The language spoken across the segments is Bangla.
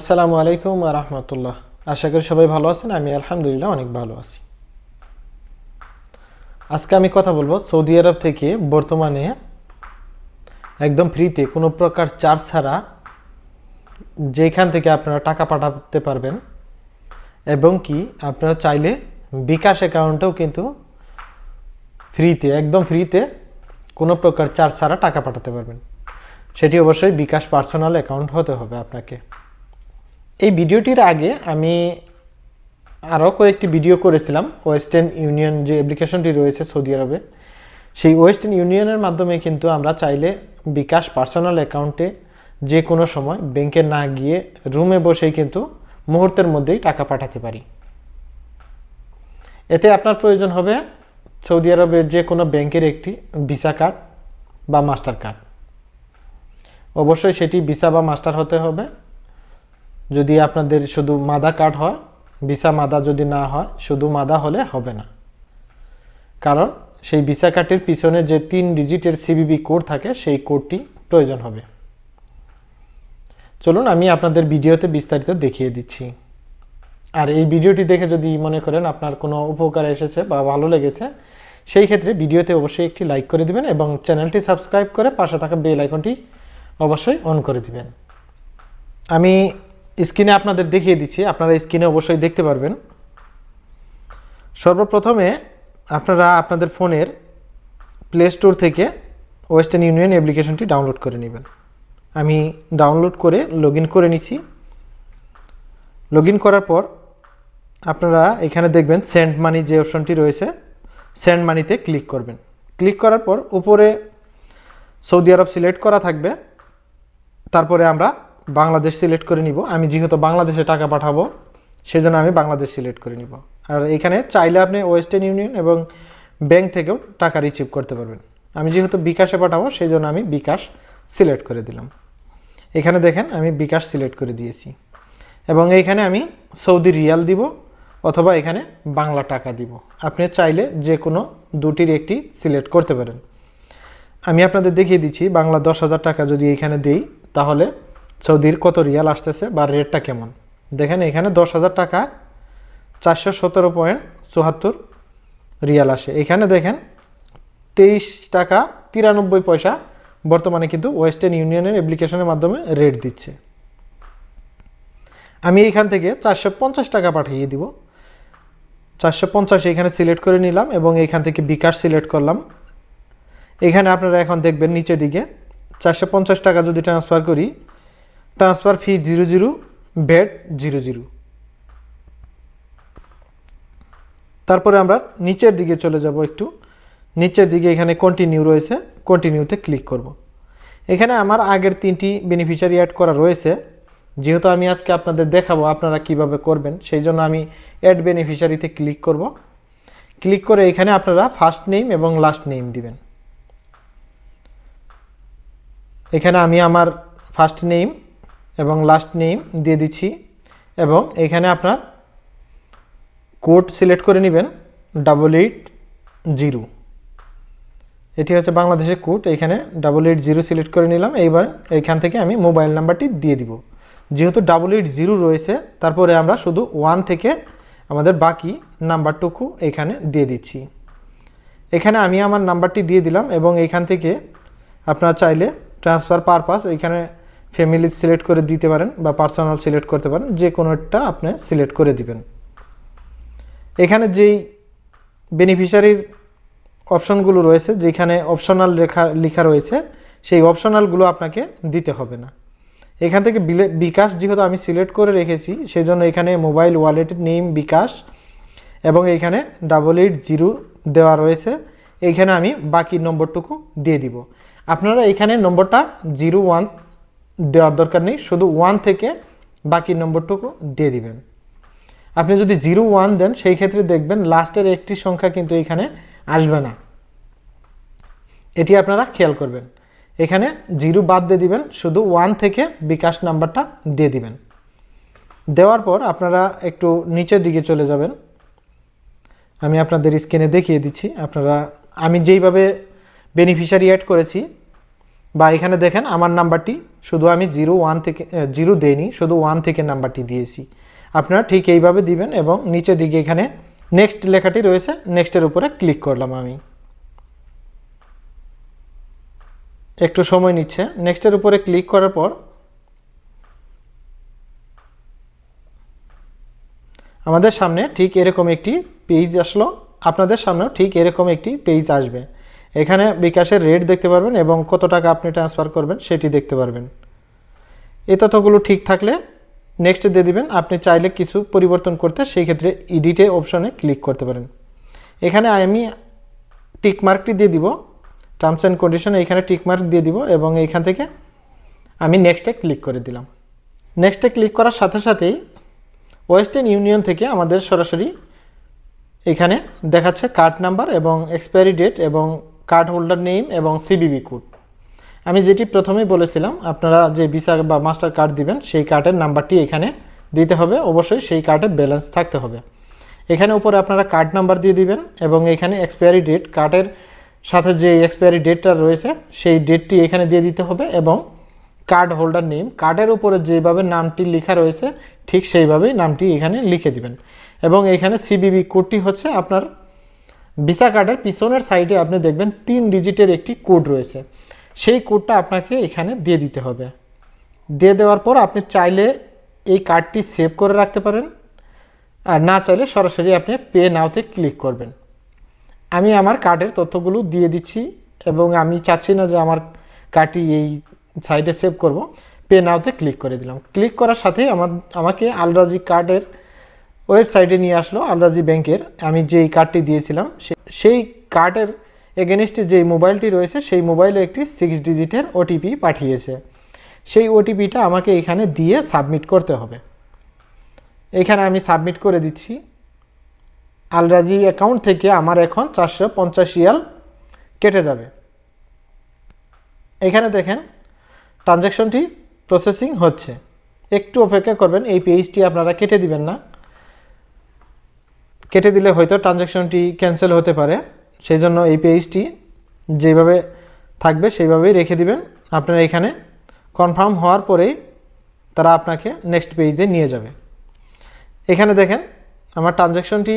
আসসালামু আলাইকুম আ রহমতুল্লাহ আশা করি সবাই ভালো আছেন আমি আলহামদুলিল্লাহ অনেক ভালো আছি আজকে আমি কথা বলবো সৌদি আরব থেকে বর্তমানে একদম ফ্রিতে কোনো প্রকার চার্জ ছাড়া যেখান থেকে আপনারা টাকা পাঠাতে পারবেন এবং কি আপনারা চাইলে বিকাশ অ্যাকাউন্টেও কিন্তু ফ্রিতে একদম ফ্রিতে কোনো প্রকার চার্জ ছাড়া টাকা পাঠাতে পারবেন সেটি অবশ্যই বিকাশ পার্সোনাল অ্যাকাউন্ট হতে হবে আপনাকে এই ভিডিওটির আগে আমি আরও কয়েকটি ভিডিও করেছিলাম ওয়েস্টার্ন ইউনিয়ন যে অ্যাপ্লিকেশনটি রয়েছে সৌদি আরবে সেই ওয়েস্টার্ন ইউনিয়নের মাধ্যমে কিন্তু আমরা চাইলে বিকাশ পার্সোনাল অ্যাকাউন্টে যে কোনো সময় ব্যাংকে না গিয়ে রুমে বসেই কিন্তু মুহূর্তের মধ্যেই টাকা পাঠাতে পারি এতে আপনার প্রয়োজন হবে সৌদি আরবের যে কোনো ব্যাংকের একটি ভিসা কার্ড বা মাস্টার কার্ড অবশ্যই সেটি ভিসা বা মাস্টার হতে হবে যদি আপনাদের শুধু মাদা কার্ড হয় ভিসা মাদা যদি না হয় শুধু মাদা হলে হবে না কারণ সেই ভিসা কার্ডের পিছনে যে তিন ডিজিটের সিবিবি কোড থাকে সেই কোডটি প্রয়োজন হবে চলুন আমি আপনাদের ভিডিওতে বিস্তারিত দেখিয়ে দিচ্ছি আর এই ভিডিওটি দেখে যদি মনে করেন আপনার কোনো উপকার এসেছে বা ভালো লেগেছে সেই ক্ষেত্রে ভিডিওতে অবশ্যই একটি লাইক করে দিবেন এবং চ্যানেলটি সাবস্ক্রাইব করে পাশে থাকা বেল আইকনটি অবশ্যই অন করে দিবেন আমি স্ক্রিনে আপনাদের দেখিয়ে দিচ্ছি আপনারা স্ক্রিনে অবশ্যই দেখতে পারবেন সর্বপ্রথমে আপনারা আপনাদের ফোনের প্লে স্টোর থেকে ওয়েস্টার্ন ইউনিয়ন অ্যাপ্লিকেশনটি ডাউনলোড করে নেবেন আমি ডাউনলোড করে লগ করে নিছি লগ করার পর আপনারা এখানে দেখবেন সেন্ড মানি যে অপশনটি রয়েছে সেন্ড মানিতে ক্লিক করবেন ক্লিক করার পর উপরে সৌদি আরব সিলেক্ট করা থাকবে তারপরে আমরা বাংলাদেশ সিলেক্ট করে নিব আমি যেহেতু বাংলাদেশে টাকা পাঠাবো সেজন্য আমি বাংলাদেশ সিলেক্ট করে নিব আর এখানে চাইলে আপনি ওয়েস্টার্ন ইউনিয়ন এবং ব্যাংক থেকেও টাকা রিসিভ করতে পারবেন আমি যেহেতু বিকাশে পাঠাবো সেই জন্য আমি বিকাশ সিলেক্ট করে দিলাম এখানে দেখেন আমি বিকাশ সিলেক্ট করে দিয়েছি এবং এইখানে আমি সৌদি রিয়াল দিব অথবা এখানে বাংলা টাকা দিব আপনি চাইলে যে কোনো দুটির একটি সিলেক্ট করতে পারেন আমি আপনাদের দেখিয়ে দিচ্ছি বাংলা দশ হাজার টাকা যদি এখানে দিই তাহলে সৌদির কত রিয়াল আসতেছে বা রেটটা কেমন দেখেন এখানে দশ হাজার টাকা চারশো সতেরো পয়েন্ট চুহাত্তর রিয়াল আসে এখানে দেখেন তেইশ টাকা তিরানব্বই পয়সা বর্তমানে কিন্তু ওয়েস্টার্ন ইউনিয়নের অ্যাপ্লিকেশনের মাধ্যমে রেট দিচ্ছে আমি এইখান থেকে চারশো পঞ্চাশ টাকা পাঠিয়ে দিব চারশো পঞ্চাশ এখানে সিলেক্ট করে নিলাম এবং এইখান থেকে বিকাশ সিলেক্ট করলাম এখানে আপনারা এখন দেখবেন নিচের দিকে চারশো টাকা যদি ট্রান্সফার করি ট্রান্সফার ফি জিরো জিরো বেড জিরো জিরো তারপরে আমরা নিচের দিকে চলে যাব একটু নিচের দিকে এখানে কন্টিনিউ রয়েছে কন্টিনিউতে ক্লিক করব। এখানে আমার আগের তিনটি বেনিফিশিয়ারি অ্যাড করা রয়েছে যেহেতু আমি আজকে আপনাদের দেখাবো আপনারা কিভাবে করবেন সেই জন্য আমি অ্যাড বেনিফিশিয়ারিতে ক্লিক করব। ক্লিক করে এখানে আপনারা ফার্স্ট নেম এবং লাস্ট নেম দিবেন এখানে আমি আমার ফার্স্ট নেম এবং লাস্ট নেম দিয়ে দিচ্ছি এবং এখানে আপনার কোড সিলেক্ট করে নেবেন ডাবল এইট জিরো এটি হচ্ছে বাংলাদেশের কোড এইখানে ডাবল এইট জিরো সিলেক্ট করে নিলাম এইবার এইখান থেকে আমি মোবাইল নাম্বারটি দিয়ে দিব যেহেতু ডাবল এইট জিরো রয়েছে তারপরে আমরা শুধু ওয়ান থেকে আমাদের বাকি নাম্বারটুকু এখানে দিয়ে দিচ্ছি এখানে আমি আমার নাম্বারটি দিয়ে দিলাম এবং এইখান থেকে আপনার চাইলে ট্রান্সফার পারপাস এখানে ফ্যামিলি সিলেক্ট করে দিতে পারেন বা পার্সোনাল সিলেক্ট করতে পারেন যে কোনো একটা আপনি সিলেক্ট করে দিবেন এখানে যেই বেনিফিশিয়ারির অপশনগুলো রয়েছে যেখানে অপশনাল লেখা লেখা রয়েছে সেই অপশনালগুলো আপনাকে দিতে হবে না এখান থেকে বিকাশ যেহেতু আমি সিলেক্ট করে রেখেছি সেই জন্য এখানে মোবাইল ওয়ালেটের নেম বিকাশ এবং এখানে ডাবল এইট জিরো দেওয়া রয়েছে এইখানে আমি বাকি নম্বরটুকু দিয়ে দিব আপনারা এখানে নম্বরটা জিরো ওয়ান দেওয়ার দরকার নেই শুধু ওয়ান থেকে বাকি নম্বরটুকু দিয়ে দিবেন আপনি যদি জিরো ওয়ান দেন সেই ক্ষেত্রে দেখবেন লাস্টের একটি সংখ্যা কিন্তু এখানে আসবে না এটি আপনারা খেয়াল করবেন এখানে জিরো বাদ দিয়ে দিবেন শুধু ওয়ান থেকে বিকাশ নাম্বারটা দিয়ে দিবেন দেওয়ার পর আপনারা একটু নিচের দিকে চলে যাবেন আমি আপনাদের স্ক্রিনে দেখিয়ে দিচ্ছি আপনারা আমি যেইভাবে বেনিফিশিয়ারি অ্যাড করেছি বা এখানে দেখেন আমার নাম্বারটি শুধু আমি জিরো ওয়ান থেকে জিরো দেইনি শুধু ওয়ান থেকে নাম্বারটি দিয়েছি আপনারা ঠিক এইভাবে দিবেন এবং নিচে দিকে এখানে নেক্সট লেখাটি রয়েছে নেক্সটের উপরে ক্লিক করলাম আমি একটু সময় নিচ্ছে নেক্সটের উপরে ক্লিক করার পর আমাদের সামনে ঠিক এরকম একটি পেজ আসলো আপনাদের সামনেও ঠিক এরকম একটি পেজ আসবে এখানে বিকাশের রেট দেখতে পারবেন এবং কত টাকা আপনি ট্রান্সফার করবেন সেটি দেখতে পারবেন এই তথ্যগুলো ঠিক থাকলে নেক্সট দিয়ে দিবেন আপনি চাইলে কিছু পরিবর্তন করতে সেই ক্ষেত্রে ইডিটে অপশনে ক্লিক করতে পারেন এখানে আমি টিকমার্কটি দিয়ে দিব টার্মস অ্যান্ড কন্ডিশনে এখানে টিকমার্ক দিয়ে দিব এবং এইখান থেকে আমি নেক্সটে ক্লিক করে দিলাম নেক্সটে ক্লিক করার সাথে সাথেই ওয়েস্টার্ন ইউনিয়ন থেকে আমাদের সরাসরি এখানে দেখাচ্ছে কার্ড নাম্বার এবং এক্সপায়ারি ডেট এবং কার্ড হোল্ডার নেম এবং সিবিবি কোড আমি যেটি প্রথমেই বলেছিলাম আপনারা যে ভিসা বা মাস্টার কার্ড দিবেন সেই কার্ডের নাম্বারটি এখানে দিতে হবে অবশ্যই সেই কার্ডের ব্যালেন্স থাকতে হবে এখানে উপরে আপনারা কার্ড নাম্বার দিয়ে দিবেন এবং এখানে এক্সপায়ারি ডেট কার্ডের সাথে যে এক্সপায়ারি ডেটটা রয়েছে সেই ডেটটি এখানে দিয়ে দিতে হবে এবং কার্ড হোল্ডার নেম কার্ডের উপরে যেভাবে নামটি লেখা রয়েছে ঠিক সেইভাবেই নামটি এখানে লিখে দিবেন এবং এখানে সিবিবি কোডটি হচ্ছে আপনার ভিসা কার্ডের পিছনের সাইডে আপনি দেখবেন তিন ডিজিটের একটি কোড রয়েছে সেই কোডটা আপনাকে এখানে দিয়ে দিতে হবে দিয়ে দেওয়ার পর আপনি চাইলে এই কার্ডটি সেভ করে রাখতে পারেন আর না চাইলে সরাসরি আপনি পে নাওতে ক্লিক করবেন আমি আমার কার্ডের তথ্যগুলো দিয়ে দিচ্ছি এবং আমি চাচ্ছি না যে আমার কার্ডটি এই সাইডে সেভ করব পে নাওতে ক্লিক করে দিলাম ক্লিক করার সাথেই আমার আমাকে আলরাজি কার্ডের ওয়েবসাইটে নিয়ে আসলো আলরাজি ব্যাংকের আমি যেই কার্ডটি দিয়েছিলাম সেই কার্ডের এগেনিস্টে যেই মোবাইলটি রয়েছে সেই মোবাইলে একটি সিক্স ডিজিটের ওটিপি পাঠিয়েছে সেই ওটিপিটা আমাকে এখানে দিয়ে সাবমিট করতে হবে এখানে আমি সাবমিট করে দিচ্ছি আলরাজি অ্যাকাউন্ট থেকে আমার এখন চারশো পঞ্চাশিয়াল কেটে যাবে এখানে দেখেন ট্রানজ্যাকশনটি প্রসেসিং হচ্ছে একটু অপেক্ষা করবেন এই পেজটি আপনারা কেটে দিবেন না কেটে দিলে হয়তো ট্রানজ্যাকশনটি ক্যান্সেল হতে পারে সেই জন্য এই পেজটি যেভাবে থাকবে সেইভাবেই রেখে দিবেন আপনারা এখানে কনফার্ম হওয়ার পরেই তারা আপনাকে নেক্সট পেজে নিয়ে যাবে এখানে দেখেন আমার ট্রানজ্যাকশনটি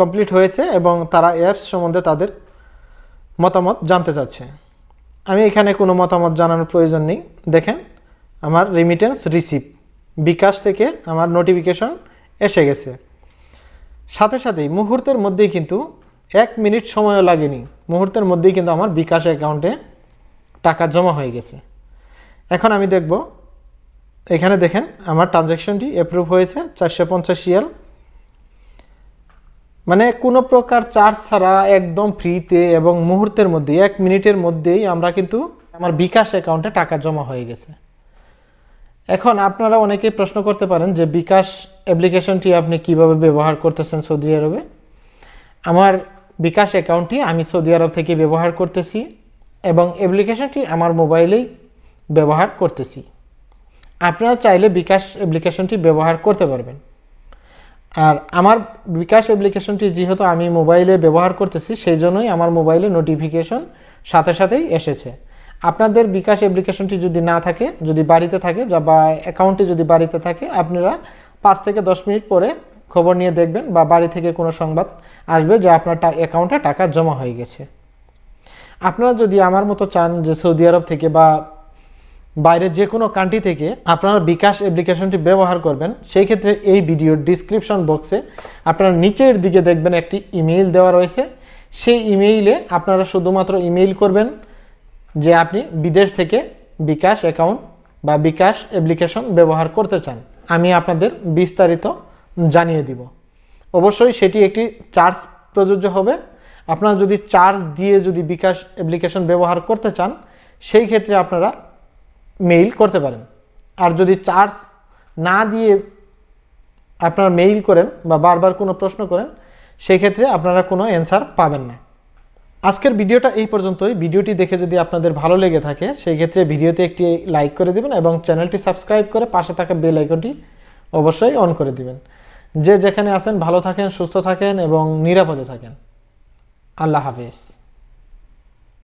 কমপ্লিট হয়েছে এবং তারা অ্যাপস সম্বন্ধে তাদের মতামত জানতে চাচ্ছে আমি এখানে কোনো মতামত জানানোর প্রয়োজন নেই দেখেন আমার রিমিটেন্স রিসিভ বিকাশ থেকে আমার নোটিফিকেশন এসে গেছে সাথে মুহূর্তের মধ্যেই কিন্তু এক মিনিট সময়ও লাগেনি মুহূর্তের মধ্যেই কিন্তু আমার বিকাশ অ্যাকাউন্টে টাকা জমা হয়ে গেছে এখন আমি দেখব এখানে দেখেন আমার ট্রানজ্যাকশনটি অ্যাপ্রুভ হয়েছে চারশো পঞ্চাশ ইয়াল মানে কোনো প্রকার চার্জ ছাড়া একদম ফ্রিতে এবং মুহূর্তের মধ্যে এক মিনিটের মধ্যেই আমরা কিন্তু আমার বিকাশ অ্যাকাউন্টে টাকা জমা হয়ে গেছে এখন আপনারা অনেকেই প্রশ্ন করতে পারেন যে বিকাশ অ্যাপ্লিকেশনটি আপনি কিভাবে ব্যবহার করতেছেন সৌদি আরবে আমার বিকাশ অ্যাকাউন্টটি আমি সৌদি আরব থেকে ব্যবহার করতেছি এবং অ্যাপ্লিকেশনটি আমার মোবাইলেই ব্যবহার করতেছি আপনারা চাইলে বিকাশ অ্যাপ্লিকেশনটি ব্যবহার করতে পারবেন আর আমার বিকাশ অ্যাপ্লিকেশনটি যেহেতু আমি মোবাইলে ব্যবহার করতেছি সেই জন্যই আমার মোবাইলে নোটিফিকেশন সাথে সাথেই এসেছে আপনাদের বিকাশ অ্যাপ্লিকেশনটি যদি না থাকে যদি বাড়িতে থাকে যা বা অ্যাকাউন্টটি যদি বাড়িতে থাকে আপনারা পাঁচ থেকে দশ মিনিট পরে খবর নিয়ে দেখবেন বা বাড়ি থেকে কোনো সংবাদ আসবে যে আপনার অ্যাকাউন্টে টাকা জমা হয়ে গেছে আপনারা যদি আমার মতো চান যে সৌদি আরব থেকে বা বাইরে যে কোনো কান্ট্রি থেকে আপনারা বিকাশ অ্যাপ্লিকেশনটি ব্যবহার করবেন সেই ক্ষেত্রে এই ভিডিওর ডিসক্রিপশন বক্সে আপনারা নিচের দিকে দেখবেন একটি ইমেইল দেওয়া রয়েছে সেই ইমেইলে আপনারা শুধুমাত্র ইমেইল করবেন যে আপনি বিদেশ থেকে বিকাশ অ্যাকাউন্ট বা বিকাশ অ্যাপ্লিকেশন ব্যবহার করতে চান আমি আপনাদের বিস্তারিত জানিয়ে দিব অবশ্যই সেটি একটি চার্জ প্রযোজ্য হবে আপনারা যদি চার্জ দিয়ে যদি বিকাশ অ্যাপ্লিকেশন ব্যবহার করতে চান সেই ক্ষেত্রে আপনারা মেইল করতে পারেন আর যদি চার্জ না দিয়ে আপনারা মেইল করেন বা বারবার কোনো প্রশ্ন করেন সেক্ষেত্রে আপনারা কোনো অ্যান্সার পাবেন না আজকের ভিডিওটা এই পর্যন্তই ভিডিওটি দেখে যদি আপনাদের ভালো লেগে থাকে সেই ক্ষেত্রে ভিডিওতে একটি লাইক করে দিবেন এবং চ্যানেলটি সাবস্ক্রাইব করে পাশে থাকা বেল আইকনটি অবশ্যই অন করে দিবেন যে যেখানে আছেন ভালো থাকেন সুস্থ থাকেন এবং নিরাপদে থাকেন আল্লাহ হাফিজ